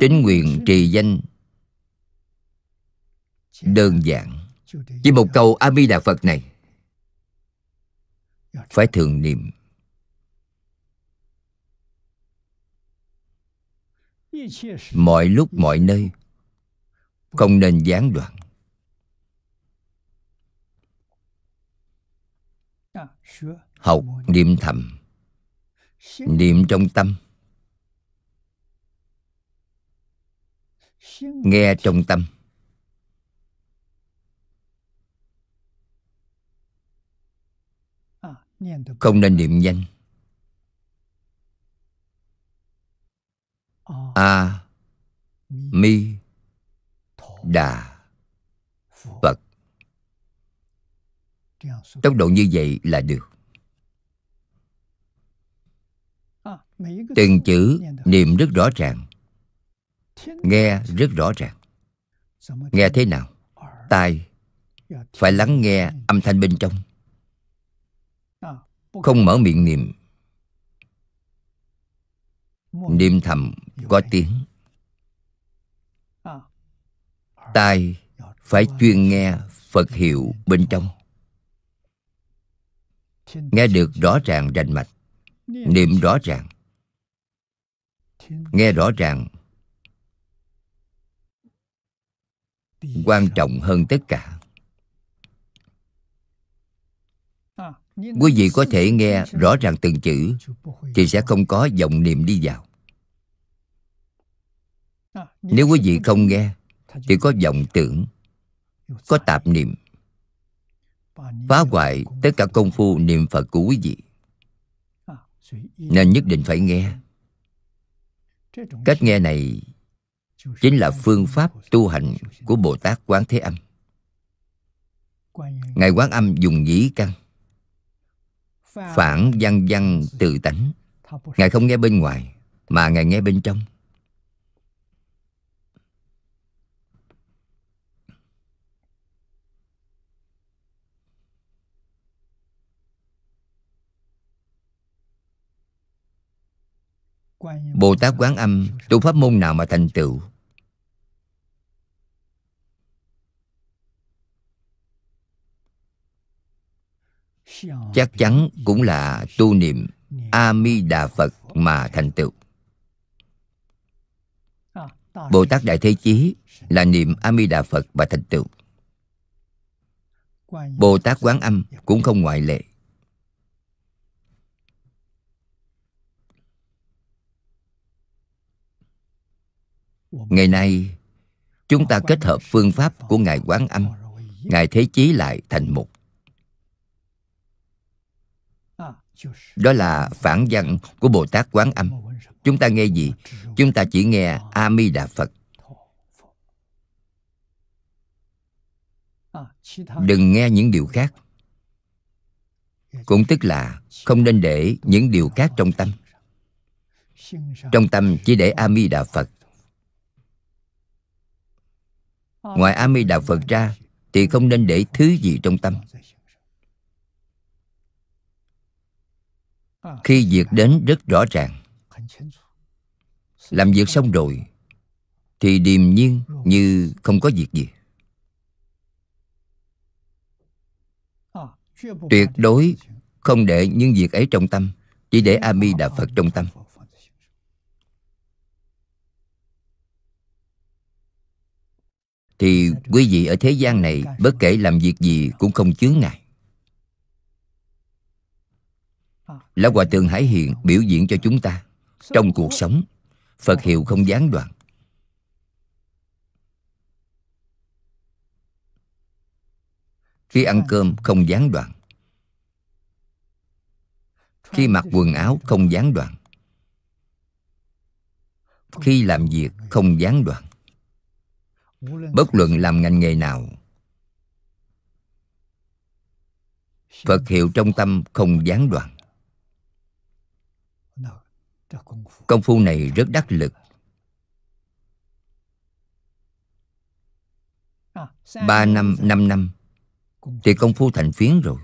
tín nguyện trì danh đơn giản chỉ một câu a di đà phật này phải thường niệm mọi lúc mọi nơi không nên gián đoạn học niệm thầm niệm trong tâm nghe trong tâm không nên niệm nhanh a à, mi đà phật tốc độ như vậy là được từng chữ niệm rất rõ ràng nghe rất rõ ràng nghe thế nào tai phải lắng nghe âm thanh bên trong không mở miệng niệm niệm thầm có tiếng tai phải chuyên nghe phật hiệu bên trong nghe được rõ ràng rành mạch niệm rõ ràng nghe rõ ràng quan trọng hơn tất cả quý vị có thể nghe rõ ràng từng chữ thì sẽ không có dòng niệm đi vào nếu quý vị không nghe thì có vọng tưởng có tạp niệm phá hoại tất cả công phu niệm phật của quý vị nên nhất định phải nghe cách nghe này chính là phương pháp tu hành của Bồ Tát Quán Thế Âm. Ngài Quán Âm dùng nhĩ căn, phản văn văn tự tánh. Ngài không nghe bên ngoài, mà Ngài nghe bên trong. Bồ Tát Quán Âm tu pháp môn nào mà thành tựu Chắc chắn cũng là tu niệm A Di Đà Phật mà thành tựu. Bồ Tát Đại Thế Chí là niệm A Di Đà Phật mà thành tựu. Bồ Tát Quán Âm cũng không ngoại lệ. ngày nay chúng ta kết hợp phương pháp của ngài quán âm ngài thế chí lại thành một đó là phản văn của bồ tát quán âm chúng ta nghe gì chúng ta chỉ nghe a mi đà phật đừng nghe những điều khác cũng tức là không nên để những điều khác trong tâm trong tâm chỉ để a mi đà phật Ngoài A Di Đà Phật ra thì không nên để thứ gì trong tâm. Khi việc đến rất rõ ràng, làm việc xong rồi thì điềm nhiên như không có việc gì. Tuyệt đối không để những việc ấy trong tâm, chỉ để A Di Đà Phật trong tâm. thì quý vị ở thế gian này bất kể làm việc gì cũng không chướng ngại lão hòa thượng hải hiền biểu diễn cho chúng ta trong cuộc sống phật hiệu không gián đoạn khi ăn cơm không gián đoạn khi mặc quần áo không gián đoạn khi làm việc không gián đoạn bất luận làm ngành nghề nào phật hiệu trong tâm không gián đoạn công phu này rất đắc lực ba năm năm năm thì công phu thành phiến rồi